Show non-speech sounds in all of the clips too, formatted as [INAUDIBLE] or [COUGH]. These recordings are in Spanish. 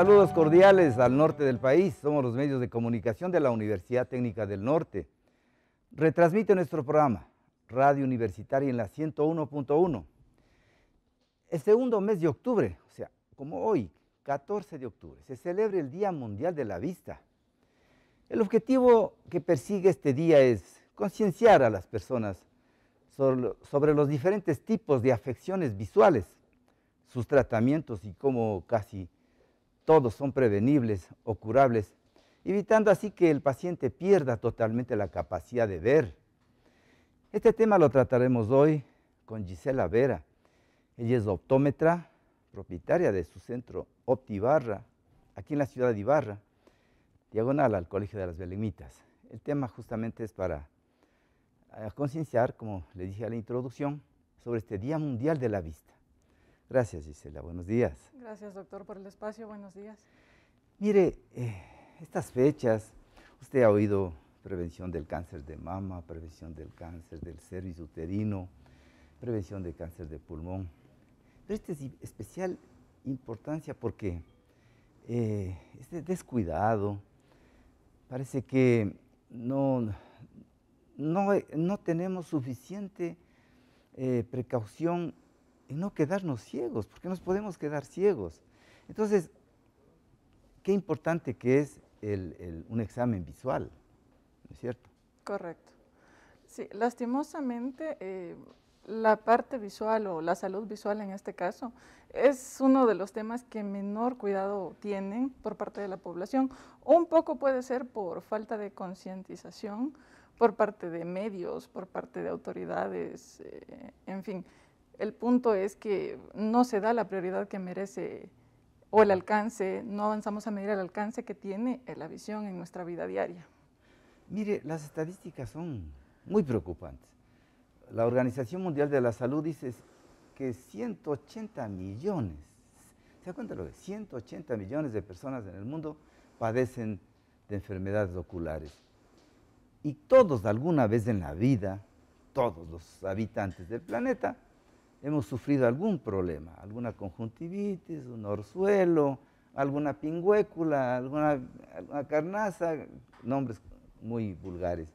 Saludos cordiales al norte del país. Somos los medios de comunicación de la Universidad Técnica del Norte. Retransmite nuestro programa, Radio Universitaria en la 101.1. El segundo mes de octubre, o sea, como hoy, 14 de octubre, se celebra el Día Mundial de la Vista. El objetivo que persigue este día es concienciar a las personas sobre los diferentes tipos de afecciones visuales, sus tratamientos y cómo casi todos son prevenibles o curables, evitando así que el paciente pierda totalmente la capacidad de ver. Este tema lo trataremos hoy con Gisela Vera. Ella es optómetra, propietaria de su centro Optibarra, aquí en la ciudad de Ibarra, diagonal al Colegio de las Belemitas. El tema justamente es para eh, concienciar, como le dije a la introducción, sobre este Día Mundial de la Vista. Gracias, Gisela. Buenos días. Gracias, doctor, por el espacio. Buenos días. Mire, eh, estas fechas, usted ha oído prevención del cáncer de mama, prevención del cáncer del cervix uterino, prevención del cáncer de pulmón. Pero este es especial importancia porque eh, este descuidado parece que no, no, tenemos suficiente eh, precaución y no quedarnos ciegos, porque nos podemos quedar ciegos. Entonces, qué importante que es un examen visual, ¿no es cierto? Correcto. Sí, lastimosamente eh, la parte visual o la salud visual en este caso es uno de los temas que menor cuidado tienen por parte de la población. Un poco puede ser por falta de concientización por parte de medios, por parte de autoridades, eh, en fin. El punto es que no se da la prioridad que merece o el alcance, no avanzamos a medir el alcance que tiene la visión en nuestra vida diaria. Mire, las estadísticas son muy preocupantes. La Organización Mundial de la Salud dice que 180 millones, ¿se da cuenta lo que? 180 millones de personas en el mundo padecen de enfermedades oculares. Y todos alguna vez en la vida, todos los habitantes del planeta, hemos sufrido algún problema, alguna conjuntivitis, un orzuelo, alguna pingüécula, alguna, alguna carnaza, nombres muy vulgares.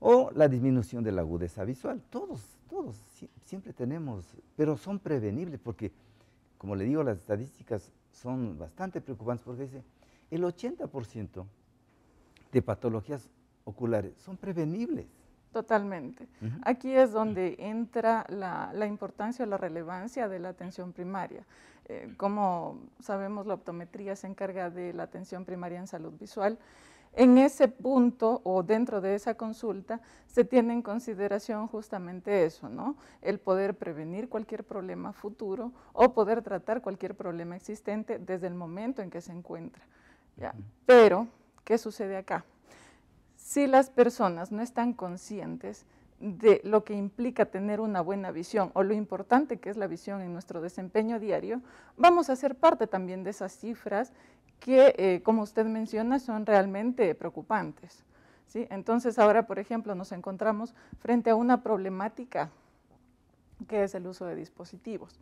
O la disminución de la agudeza visual. Todos, todos, siempre tenemos, pero son prevenibles porque, como le digo, las estadísticas son bastante preocupantes porque dice, el 80% de patologías oculares son prevenibles. Totalmente. Aquí es donde entra la, importancia o la relevancia de la atención primaria. Eh, como sabemos, la optometría se encarga de la atención primaria en salud visual. En ese punto o dentro de esa consulta se tiene en consideración justamente eso, ¿no? El poder prevenir cualquier problema futuro o poder tratar cualquier problema existente desde el momento en que se encuentra. Pero, ¿qué sucede acá? si las personas no están conscientes de lo que implica tener una buena visión o lo importante que es la visión en nuestro desempeño diario, vamos a ser parte también de esas cifras que, eh, como usted menciona, son realmente preocupantes. Entonces, ahora, por ejemplo, nos encontramos frente a una problemática que es el uso de dispositivos.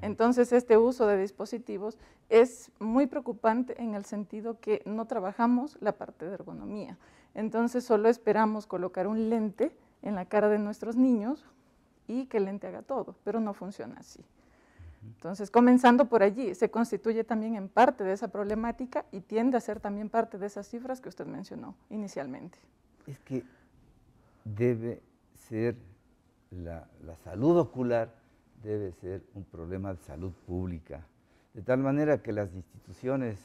Entonces, este uso de dispositivos es muy preocupante en el sentido que no trabajamos la parte de ergonomía. Entonces, solo esperamos colocar un lente en la cara de nuestros niños y que el lente haga todo, pero no funciona así. Entonces, comenzando por allí, se constituye también en parte de esa problemática y tiende a ser también parte de esas cifras que usted mencionó inicialmente. Es que debe ser la salud ocular debe ser un problema de salud pública, de tal manera que las instituciones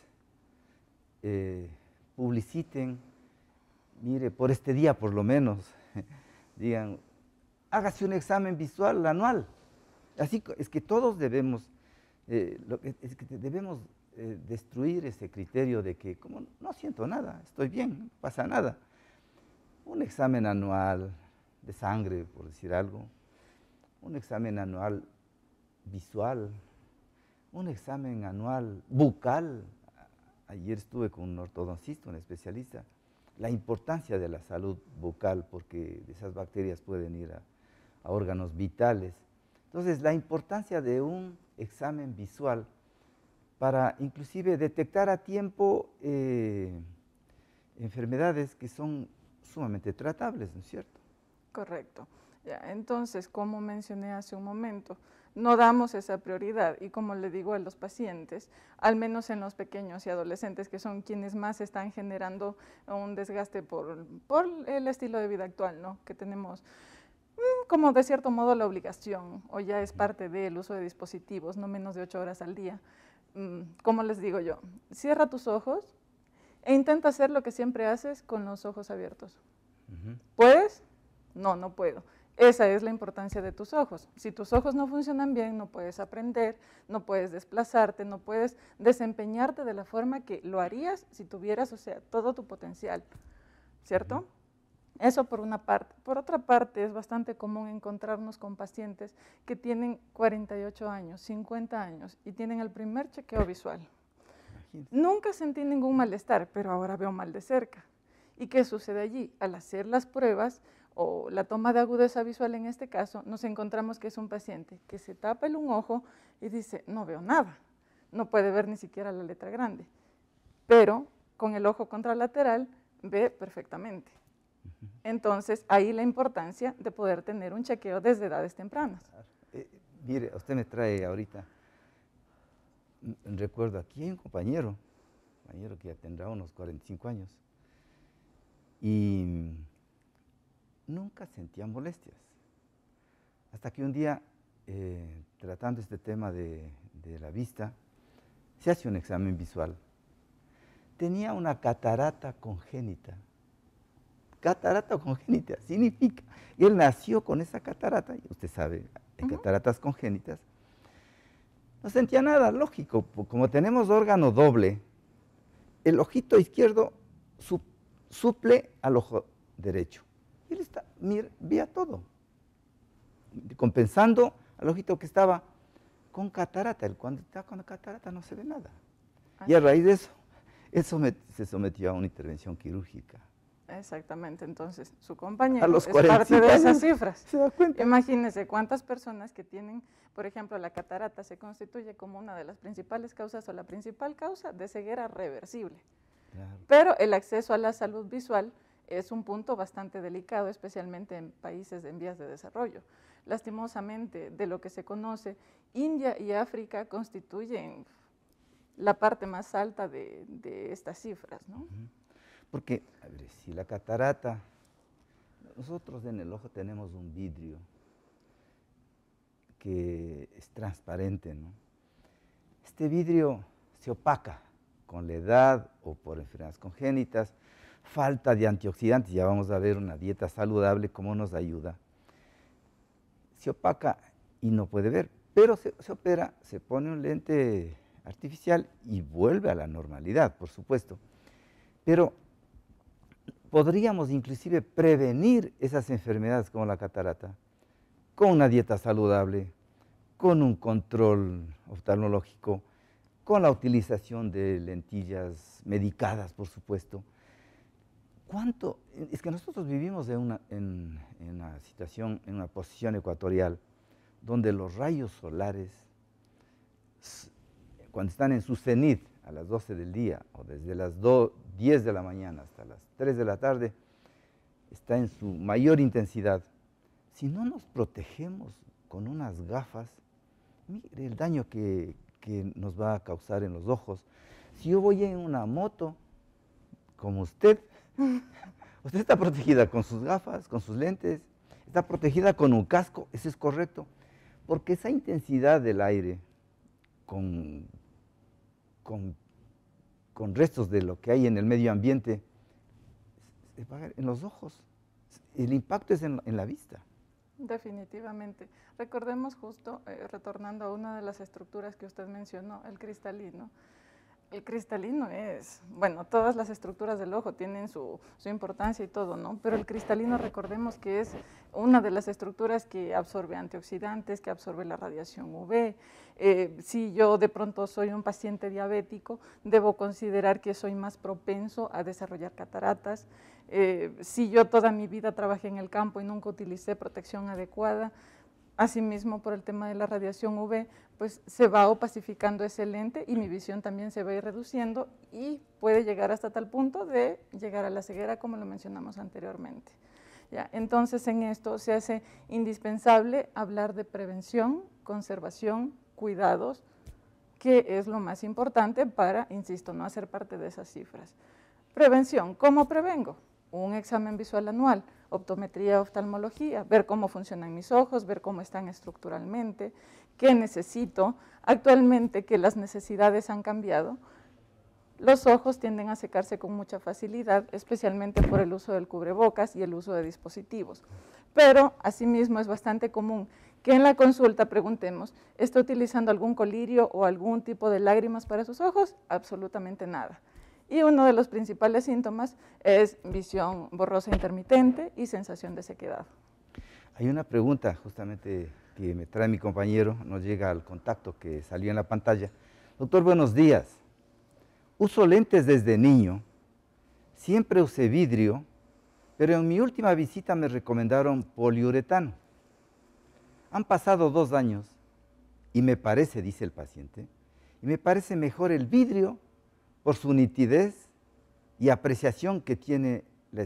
eh, publiciten, mire, por este día por lo menos, [LAUGHS] digan, hágase un examen visual anual. Así es que todos debemos, eh, lo, es que debemos eh, destruir ese criterio de que, como no siento nada, estoy bien, no pasa nada. Un examen anual de sangre, por decir algo, un examen anual visual, un examen anual bucal. Ayer estuve con un ortodoncista, un especialista. La importancia de la salud bucal, porque esas bacterias pueden ir a, órganos vitales. Entonces, la importancia de un examen visual para inclusive detectar a tiempo eh, enfermedades que son sumamente tratables, ¿no es cierto? Correcto entonces, como mencioné hace un momento, no damos esa prioridad y como le digo a los pacientes, al menos en los pequeños y adolescentes que son quienes más están generando un desgaste por, el estilo de vida actual que tenemos mm, como de cierto modo la obligación o ya es parte del uso de dispositivos, no menos de ocho horas al día. Mm, como les digo yo, cierra tus ojos e intenta hacer lo que siempre haces con los ojos abiertos. ¿Puedes? No, no puedo. Esa es la importancia de tus ojos. Si tus ojos no funcionan bien, no puedes aprender, no puedes desplazarte, no puedes desempeñarte de la forma que lo harías si tuvieras, o sea, todo tu potencial, ¿cierto? Eso por una parte. Por otra parte, es bastante común encontrarnos con pacientes que tienen 48 años, 50 años y tienen el primer chequeo visual. Nunca sentí ningún malestar, pero ahora veo mal de cerca. ¿Y qué sucede allí? Al hacer las pruebas, o la toma de agudeza visual en este caso, nos encontramos que es un paciente que se tapa el un ojo y dice, no veo nada, no puede ver ni siquiera la letra grande, pero con el ojo contralateral ve perfectamente. Entonces, ahí la importancia de poder tener un chequeo desde edades tempranas. Eh, mire, usted me trae ahorita, mm, recuerdo aquí un compañero, compañero que ya tendrá unos 45 años, y mm, nunca sentía molestias. Hasta que un día, eh, tratando este tema de, la vista, se hace un examen visual. Tenía una catarata congénita. Catarata congénita significa, él nació con esa catarata, y usted sabe, en cataratas congénitas, no sentía nada, lógico, como tenemos órgano doble, el ojito izquierdo suple al ojo derecho. Él está, mira, todo, compensando al ojito que estaba con catarata. El cuando está con catarata no se ve nada. Y a raíz de eso, él se sometió a una intervención quirúrgica. Exactamente, entonces su compañero a los de esas cifras. ¿Se Imagínense cuántas personas que tienen, por ejemplo, la catarata se constituye como una de las principales causas o la principal causa de ceguera reversible. Claro. Pero el acceso a la salud visual es un punto bastante delicado, especialmente en países en vías de desarrollo. Lastimosamente, de lo que se conoce, India y África constituyen la parte más alta de, estas cifras. ¿no? Porque, a ver, si la catarata, nosotros en el ojo tenemos un vidrio que es transparente, ¿no? Este vidrio se opaca con la edad o por enfermedades congénitas, falta de antioxidantes, ya vamos a ver una dieta saludable, cómo nos ayuda, se opaca y no puede ver, pero se, opera, se pone un lente artificial y vuelve a la normalidad, por supuesto. Pero podríamos inclusive prevenir esas enfermedades como la catarata con una dieta saludable, con un control oftalmológico, con la utilización de lentillas medicadas, por supuesto. ¿Cuánto? Es que nosotros vivimos en una, situación, en una posición ecuatorial, donde los rayos solares, cuando están en su cenit a las 12 del día, o desde las 10 de la mañana hasta las 3 de la tarde, está en su mayor intensidad. Si no nos protegemos con unas gafas, mire el daño que nos va a causar en los ojos. Si yo voy en una moto, como usted, Usted está protegida con sus gafas, con sus lentes, está protegida con un casco, eso es correcto, porque esa intensidad del aire con, con, restos de lo que hay en el medio ambiente, en los ojos, el impacto es en, la vista. Definitivamente. Recordemos justo, eh, retornando a una de las estructuras que usted mencionó, el cristalino. El cristalino es, bueno, todas las estructuras del ojo tienen su, importancia y todo, ¿no? Pero el cristalino recordemos que es una de las estructuras que absorbe antioxidantes, que absorbe la radiación UV. Eh, si yo de pronto soy un paciente diabético, debo considerar que soy más propenso a desarrollar cataratas. Eh, si yo toda mi vida trabajé en el campo y nunca utilicé protección adecuada, Asimismo, por el tema de la radiación UV, pues se va opacificando ese lente y mi visión también se va a ir reduciendo y puede llegar hasta tal punto de llegar a la ceguera, como lo mencionamos anteriormente. ¿Ya? Entonces, en esto se hace indispensable hablar de prevención, conservación, cuidados, que es lo más importante para, insisto, no hacer parte de esas cifras. Prevención, ¿cómo prevengo? Un examen visual anual optometría, oftalmología, ver cómo funcionan mis ojos, ver cómo están estructuralmente, qué necesito. Actualmente que las necesidades han cambiado, los ojos tienden a secarse con mucha facilidad, especialmente por el uso del cubrebocas y el uso de dispositivos. Pero asimismo es bastante común que en la consulta preguntemos, ¿está utilizando algún colirio o algún tipo de lágrimas para sus ojos? Absolutamente nada y uno de los principales síntomas es visión borrosa intermitente y sensación de sequedad. Hay una pregunta justamente que me trae mi compañero, nos llega al contacto que salió en la pantalla. Doctor, buenos días. Uso lentes desde niño, siempre usé vidrio, pero en mi última visita me recomendaron poliuretano. Han pasado dos años y me parece, dice el paciente, y me parece mejor el vidrio por su nitidez y apreciación que tiene. La,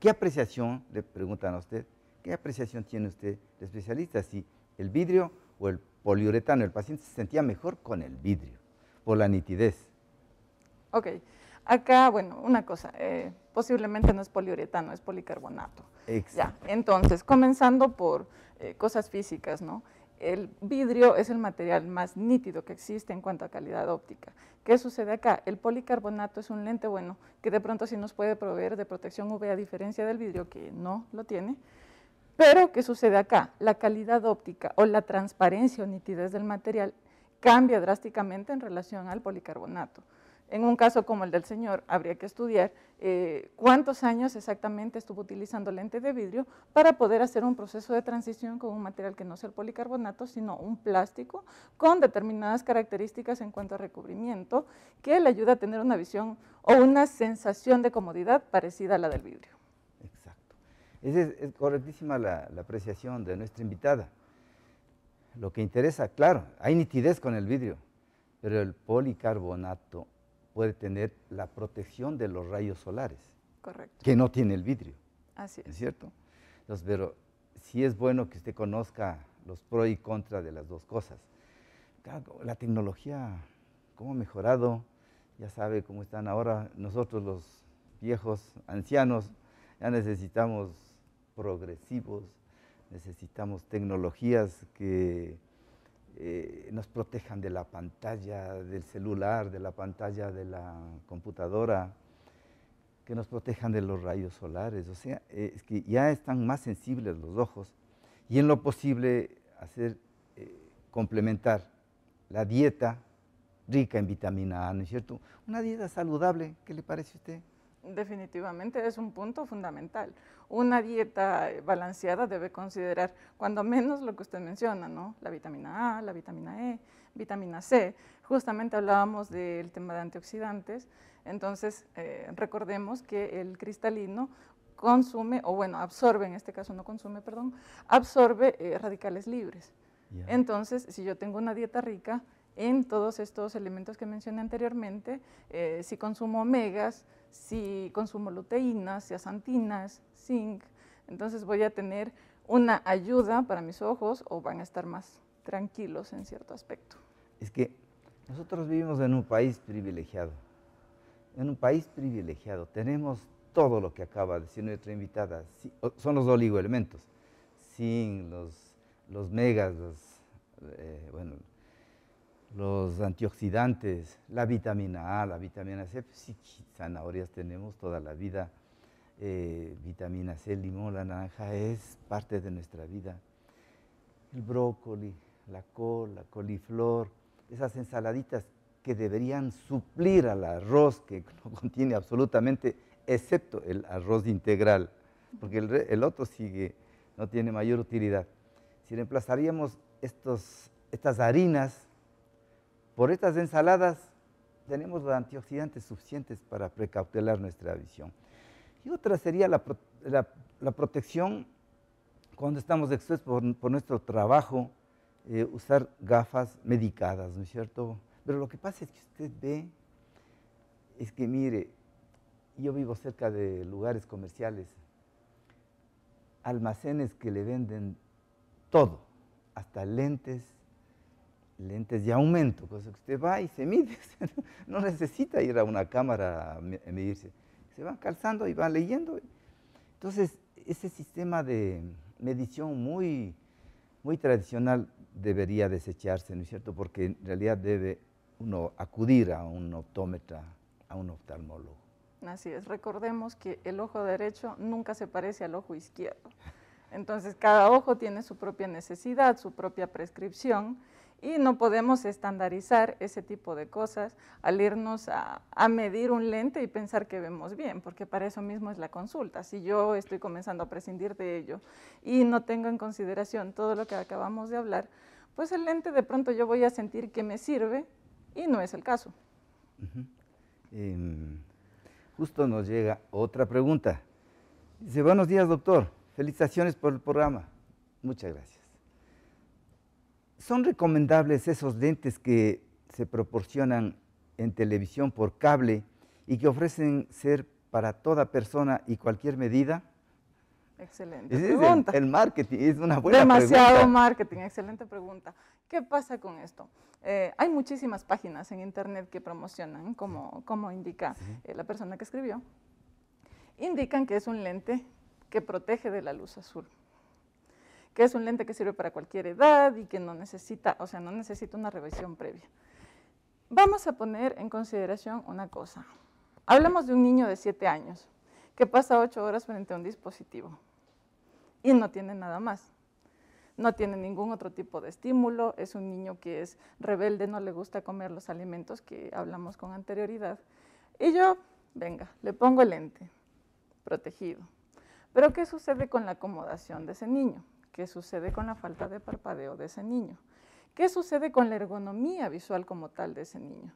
¿Qué apreciación, le preguntan a usted, qué apreciación tiene usted de especialista? Si el vidrio o el poliuretano, el paciente se sentía mejor con el vidrio, por la nitidez. Ok, acá, bueno, una cosa, eh, posiblemente no es poliuretano, es policarbonato. Exacto. Ya, entonces, comenzando por eh, cosas físicas, ¿no? el vidrio es el material más nítido que existe en cuanto a calidad óptica. ¿Qué sucede acá? El policarbonato es un lente bueno que de pronto sí nos puede proveer de protección UV a diferencia del vidrio que no lo tiene. Pero ¿qué sucede acá? La calidad óptica o la transparencia o nitidez del material cambia drásticamente en relación al policarbonato en un caso como el del señor, habría que estudiar eh, cuántos años exactamente estuvo utilizando lente de vidrio para poder hacer un proceso de transición con un material que no sea el policarbonato, sino un plástico con determinadas características en cuanto a recubrimiento que le ayuda a tener una visión o una sensación de comodidad parecida a la del vidrio. Exacto. es, correctísima la apreciación de nuestra invitada. Lo que interesa, claro, hay nitidez con el vidrio, pero el policarbonato puede tener la protección de los rayos solares. Correcto. Que no tiene el vidrio. Así es. cierto? Entonces, pero sí es bueno que usted conozca los pro y contra de las dos cosas. La tecnología, cómo ha mejorado, ya sabe cómo están ahora. Nosotros los viejos, ancianos, ya necesitamos progresivos, necesitamos tecnologías que eh, nos protejan de la pantalla del celular, de la pantalla de la computadora, que nos protejan de los rayos solares. O sea, eh, es que ya están más sensibles los ojos y en lo posible hacer eh, complementar la dieta rica en vitamina A, ¿no es cierto? Una dieta saludable, ¿qué le parece a usted? Definitivamente es un punto fundamental. Una dieta balanceada debe considerar cuando menos lo que usted menciona, ¿no? La vitamina A, la vitamina E, vitamina C. Justamente hablábamos del tema de antioxidantes, entonces eh, recordemos que el cristalino consume, o bueno, absorbe, en este caso no consume, perdón, absorbe eh, radicales libres. Entonces, si yo tengo una dieta rica, en todos estos elementos que mencioné anteriormente, eh, si consumo omegas, si consumo luteínas, asantinas, zinc, entonces voy a tener una ayuda para mis ojos o van a estar más tranquilos en cierto aspecto. Es que nosotros vivimos en un país privilegiado, en un país privilegiado. Tenemos todo lo que acaba de decir nuestra invitada, son los oligoelementos, zinc, los, los megas, los, eh, bueno, los antioxidantes, la vitamina A, la vitamina C, pues zanahorias tenemos toda la vida, eh, vitamina C, limón, la naranja, es parte de nuestra vida. El brócoli, la col, la coliflor, esas ensaladitas que deberían suplir al arroz, que [LAUGHS] no contiene absolutamente, excepto el arroz integral, porque el, otro sigue, no tiene mayor utilidad. Si reemplazaríamos estas harinas por estas ensaladas tenemos los antioxidantes suficientes para precautelar nuestra visión. Y otra sería la, protección cuando estamos expuestos por, nuestro trabajo, eh, usar gafas medicadas, ¿no es cierto? Pero lo que pasa es que usted ve, es que mire, yo vivo cerca de lugares comerciales, almacenes que le venden todo, hasta lentes, lentes de aumento, cosa que usted va y se mide, [LAUGHS] no necesita ir a una cámara a medirse, se va calzando y va leyendo. Entonces, ese sistema de medición muy, muy tradicional debería desecharse, ¿no es cierto? Porque en realidad debe uno acudir a un optómetra, a un oftalmólogo. Así es, recordemos que el ojo derecho nunca se parece al ojo izquierdo. Entonces, cada ojo tiene su propia necesidad, su propia prescripción y no podemos estandarizar ese tipo de cosas al irnos a, medir un lente y pensar que vemos bien, porque para eso mismo es la consulta. Si yo estoy comenzando a prescindir de ello y no tengo en consideración todo lo que acabamos de hablar, pues el lente de pronto yo voy a sentir que me sirve y no es el caso. Em, justo nos llega otra pregunta. Dice, buenos días doctor, felicitaciones por el programa. Muchas gracias. ¿Son recomendables esos lentes que se proporcionan en televisión por cable y que ofrecen ser para toda persona y cualquier medida? Excelente pregunta. El, marketing es una buena Demasiado marketing, excelente pregunta. ¿Qué pasa con esto? Eh, hay muchísimas páginas en internet que promocionan, como, como indica eh, la persona que escribió, indican que es un lente que protege de la luz azul que es un lente que sirve para cualquier edad y que no necesita, o sea, no necesita una revisión previa. Vamos a poner en consideración una cosa. Hablamos de un niño de 7 años que pasa 8 horas frente a un dispositivo y no tiene nada más no tiene ningún otro tipo de estímulo, es un niño que es rebelde, no le gusta comer los alimentos que hablamos con anterioridad. Y yo, venga, le pongo el lente, protegido. Pero ¿qué sucede con la acomodación de ese niño? ¿Qué sucede con la falta de parpadeo de ese niño? ¿Qué sucede con la ergonomía visual como tal de ese niño?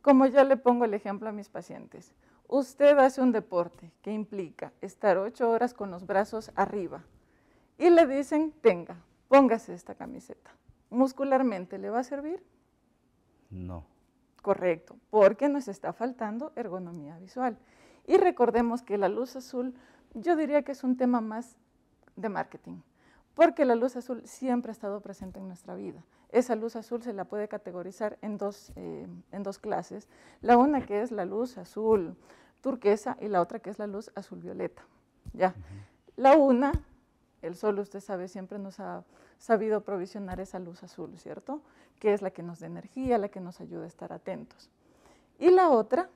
Como yo le pongo el ejemplo a mis pacientes, usted hace un deporte que implica estar ocho horas con los brazos arriba y le dicen, tenga, póngase esta camiseta. ¿Muscularmente le va a servir? No. Correcto, porque nos está faltando ergonomía visual. Y recordemos que la luz azul, yo diría que es un tema más de marketing porque la luz azul siempre ha estado presente en nuestra vida. Esa luz azul se la puede categorizar eh, en dos, clases, la una que es la luz azul turquesa y la otra que es la luz azul violeta. ¿ya? La una, el sol usted sabe siempre nos ha sabido provisionar esa luz azul, ¿cierto? Que es la que nos da energía, la que nos ayuda a estar atentos. Y la otra,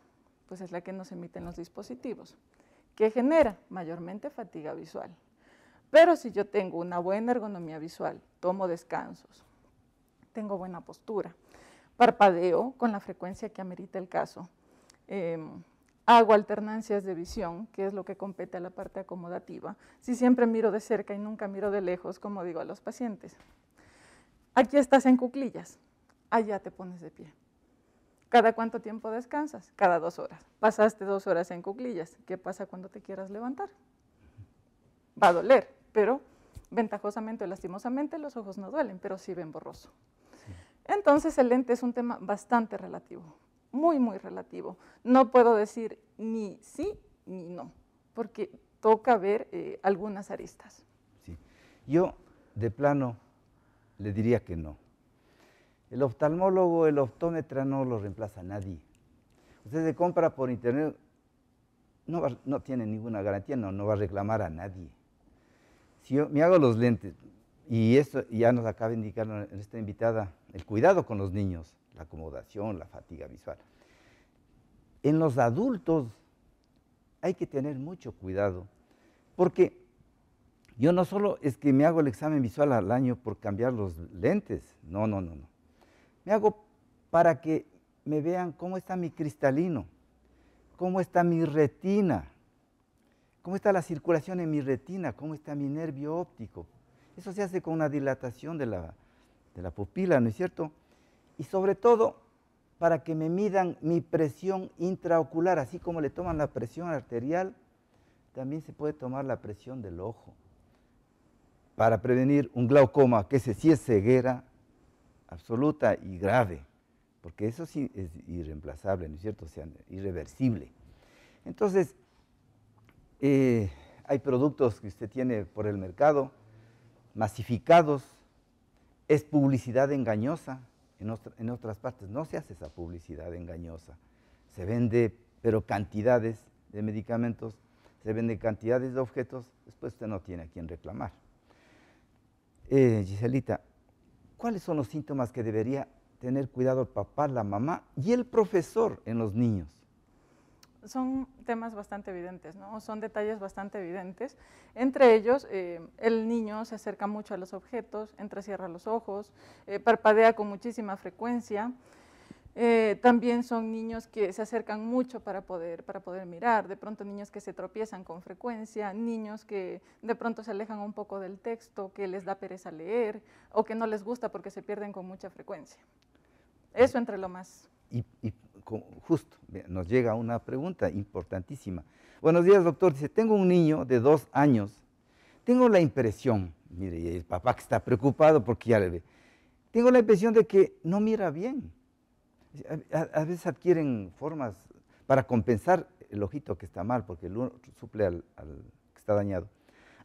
pues es la que nos emiten los dispositivos, que genera mayormente fatiga visual. Pero si yo tengo una buena ergonomía visual, tomo descansos, tengo buena postura, parpadeo con la frecuencia que amerita el caso, em, hago alternancias de visión, que es lo que compete a la parte acomodativa, si siempre miro de cerca y nunca miro de lejos, como digo a los pacientes. Aquí estás en cuclillas, allá te pones de pie. ¿Cada cuánto tiempo descansas? Cada dos horas. Pasaste dos horas en cuclillas. ¿Qué pasa cuando te quieras levantar? Va a doler, pero ventajosamente o lastimosamente los ojos no duelen, pero sí ven borroso. Entonces el lente es un tema bastante relativo, muy, muy relativo. No puedo decir ni sí ni no, porque toca ver eh, algunas aristas. Sí. Yo, de plano, le diría que no. El oftalmólogo, el optómetra no lo reemplaza a nadie. Usted se compra por internet, no, tiene ninguna garantía, no va a reclamar a nadie si yo me hago los lentes, y esto ya nos acaba de indicar nuestra invitada, el cuidado con los niños, la acomodación, la fatiga visual. En los adultos hay que tener mucho cuidado, porque yo no solo es que me hago el examen visual al año por cambiar los lentes, no, no, no, no. Me hago para que me vean cómo está mi cristalino, cómo está mi retina, ¿Cómo está la circulación en mi retina? ¿Cómo está mi nervio óptico? Eso se hace con una dilatación de la, pupila, ¿no es cierto? Y sobre todo, para que me midan mi presión intraocular, así como le toman la presión arterial, también se puede tomar la presión del ojo para prevenir un glaucoma que se, sí es ceguera absoluta y grave, porque eso sí es irreemplazable, ¿no es cierto? O sea, irreversible. Entonces, eh, hay productos que usted tiene por el mercado, masificados, es publicidad engañosa. En, otras partes no se hace esa publicidad engañosa. Se vende, pero cantidades de medicamentos, se vende cantidades de objetos, después usted no tiene a quien reclamar. Eh, Giselita, ¿cuáles son los síntomas que debería tener cuidado el papá, la mamá y el profesor en los niños? son temas bastante evidentes, ¿no? son detalles bastante evidentes. Entre ellos, eh, el niño se acerca mucho a los objetos, entrecierra los ojos, eh, parpadea con muchísima frecuencia. Eh, también son niños que se acercan mucho para poder, para poder mirar, de pronto niños que se tropiezan con frecuencia, niños que de pronto se alejan un poco del texto, que les da pereza leer o que no les gusta porque se pierden con mucha frecuencia. Eso entre lo más. Y, justo, nos llega una pregunta importantísima. Buenos días, doctor. Dice, tengo un niño de dos años. Tengo la impresión, mire, el papá que está preocupado porque ya le ve, tengo la impresión de que no mira bien. A, veces adquieren formas para compensar el ojito que está mal, porque el uno suple al, que está dañado.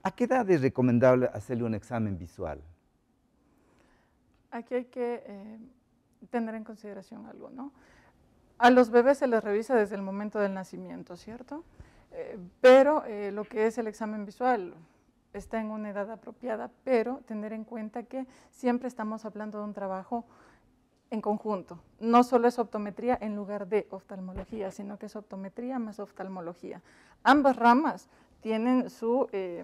¿A qué edad es recomendable hacerle un examen visual? Aquí hay que eh, tener en consideración algo, ¿no? A los bebés se les revisa desde el momento del nacimiento, ¿cierto? Eh, pero eh, lo que es el examen visual está en una edad apropiada, pero tener en cuenta que siempre estamos hablando de un trabajo en conjunto. No solo es optometría en lugar de oftalmología, sino que es optometría más oftalmología. Ambas ramas tienen su... Eh,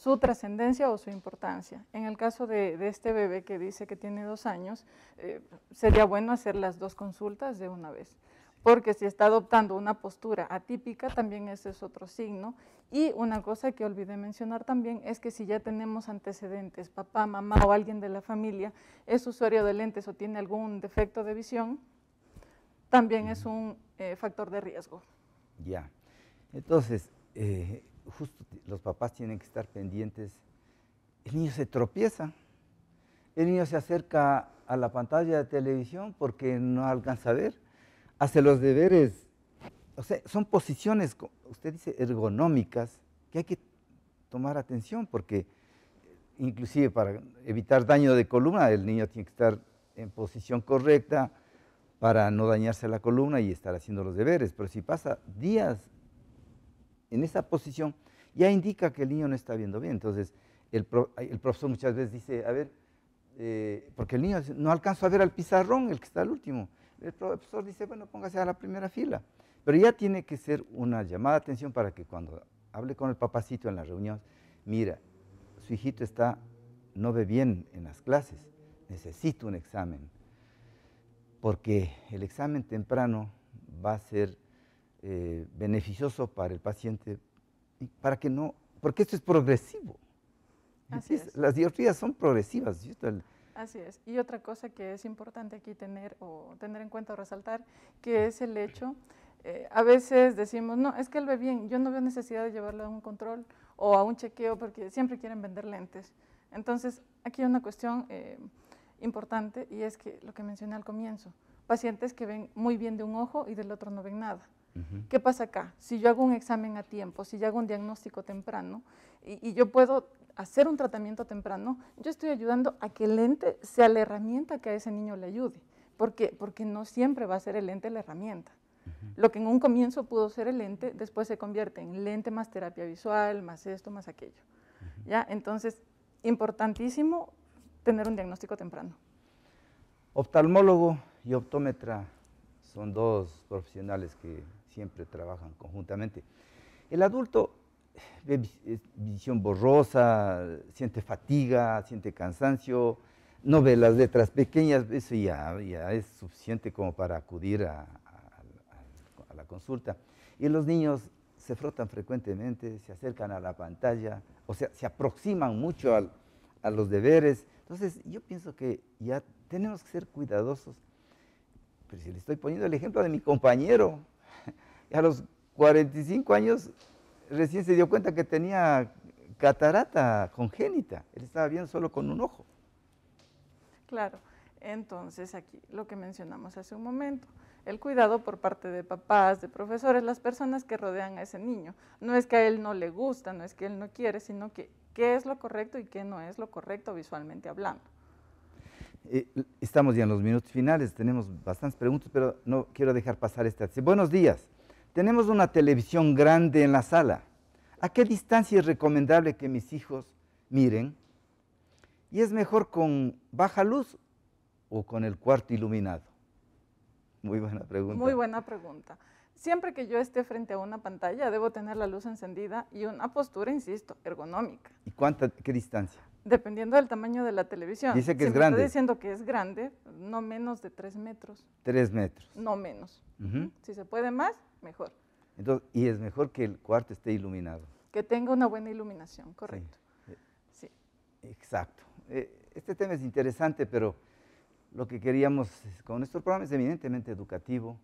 su trascendencia o su importancia. En el caso de, este bebé que dice que tiene dos años, eh, sería bueno hacer las dos consultas de una vez, porque si está adoptando una postura atípica, también ese es otro signo. Y una cosa que olvidé mencionar también es que si ya tenemos antecedentes, papá, mamá o alguien de la familia es usuario de lentes o tiene algún defecto de visión, también es un eh, factor de riesgo. Ya. Entonces, eh, justo los papás tienen que estar pendientes. El niño se tropieza, el niño se acerca a la pantalla de televisión porque no alcanza a ver, hace los deberes. O sea, son posiciones, usted dice, ergonómicas, que hay que tomar atención porque eh, inclusive para evitar daño de columna, el niño tiene que estar en posición correcta para no dañarse la columna y estar haciendo los deberes. Pero si pasa días en esa posición, ya indica que el niño no está viendo bien. Entonces, el, profesor muchas veces dice, a ver, eh, porque el niño no alcanza a ver al pizarrón, el que está al último. El profesor dice, bueno, póngase a la primera fila. Pero ya tiene que ser una llamada de atención para que cuando hable con el papacito en la reunión, mira, su hijito está, no ve bien en las clases, necesito un examen, porque el examen temprano va a ser eh, beneficioso para el paciente, y para que no, porque esto es progresivo. Las dioptrías son progresivas. Así es. Y otra cosa que es importante aquí tener o tener en cuenta o resaltar, que es el hecho, eh, a veces decimos, no, es que él ve bien, yo no veo necesidad de llevarlo a un control o a un chequeo porque siempre quieren vender lentes. Entonces, aquí hay una cuestión eh, importante y es que lo que mencioné al comienzo, pacientes que ven muy bien de un ojo y del otro no ven nada. ¿Qué pasa acá? Si yo hago un examen a tiempo, si yo hago un diagnóstico temprano y, yo puedo hacer un tratamiento temprano, yo estoy ayudando a que el ente sea la herramienta que a ese niño le ayude. ¿Por qué? Porque no siempre va a ser el ente la herramienta. Lo que en un comienzo pudo ser el lente, después se convierte en lente más terapia visual, más esto, más aquello. ¿Ya? Entonces, importantísimo tener un diagnóstico temprano. Oftalmólogo y optómetra son dos profesionales que siempre trabajan conjuntamente. El adulto ve eh, visión borrosa, siente fatiga, siente cansancio, no ve las letras pequeñas, eso ya, es suficiente como para acudir a, la consulta. Y los niños se frotan frecuentemente, se acercan a la pantalla, o sea, se aproximan mucho a los deberes. Entonces, yo pienso que ya tenemos que ser cuidadosos. Pero si le estoy poniendo el ejemplo de mi compañero, a los 45 años recién se dio cuenta que tenía catarata congénita. Él estaba bien solo con un ojo. Claro. Entonces, aquí lo que mencionamos hace un momento, el cuidado por parte de papás, de profesores, las personas que rodean a ese niño. No es que a él no le gusta, no es que él no quiere, sino que qué es lo correcto y qué no es lo correcto visualmente hablando. Eh, estamos ya en los minutos finales, tenemos bastantes preguntas, pero no quiero dejar pasar esta. Buenos días. Tenemos una televisión grande en la sala. ¿A qué distancia es recomendable que mis hijos miren? Y es mejor con baja luz o con el cuarto iluminado. Muy buena pregunta. Muy buena pregunta. Siempre que yo esté frente a una pantalla, debo tener la luz encendida y una postura, insisto, ergonómica. ¿Y cuánta, qué distancia? Dependiendo del tamaño de la televisión. Dice que es grande. Estoy diciendo que es grande, no menos de tres metros. Tres metros. No menos. Si se puede más, mejor. y es mejor que el cuarto esté iluminado. Que tenga una buena iluminación, correcto. Sí. Exacto. Eh, este tema es interesante, pero lo que queríamos con nuestro programa es eminentemente educativo,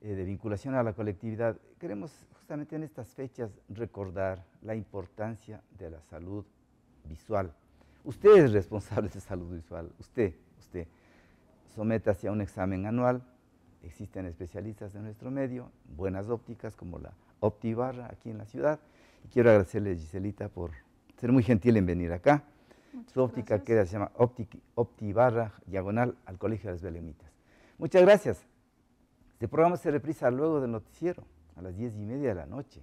eh, de vinculación a la colectividad. Queremos justamente en estas fechas recordar la importancia de la salud visual. Usted es responsable de salud visual, usted, usted. Sométase a un examen anual, Existen especialistas de nuestro medio, buenas ópticas como la Optibarra aquí en la ciudad. quiero agradecerle, Giselita, por ser muy gentil en venir acá. Su óptica queda, se llama Optibarra Diagonal al Colegio de las Belemitas. Muchas gracias. Este programa se reprisa luego del noticiero, a las diez y media de la noche.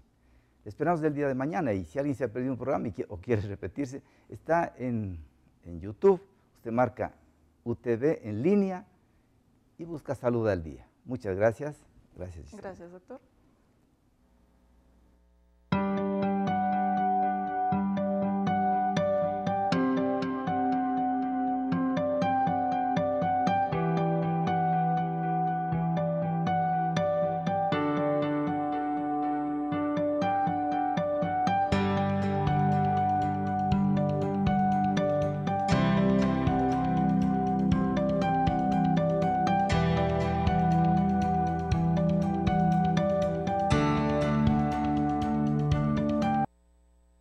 Esperamos el día de mañana y si alguien se ha perdido un programa y, o quiere repetirse, está en, en YouTube. Usted marca UTV en línea y busca Salud al Día. Muchas gracias. Gracias. Gracias, doctor.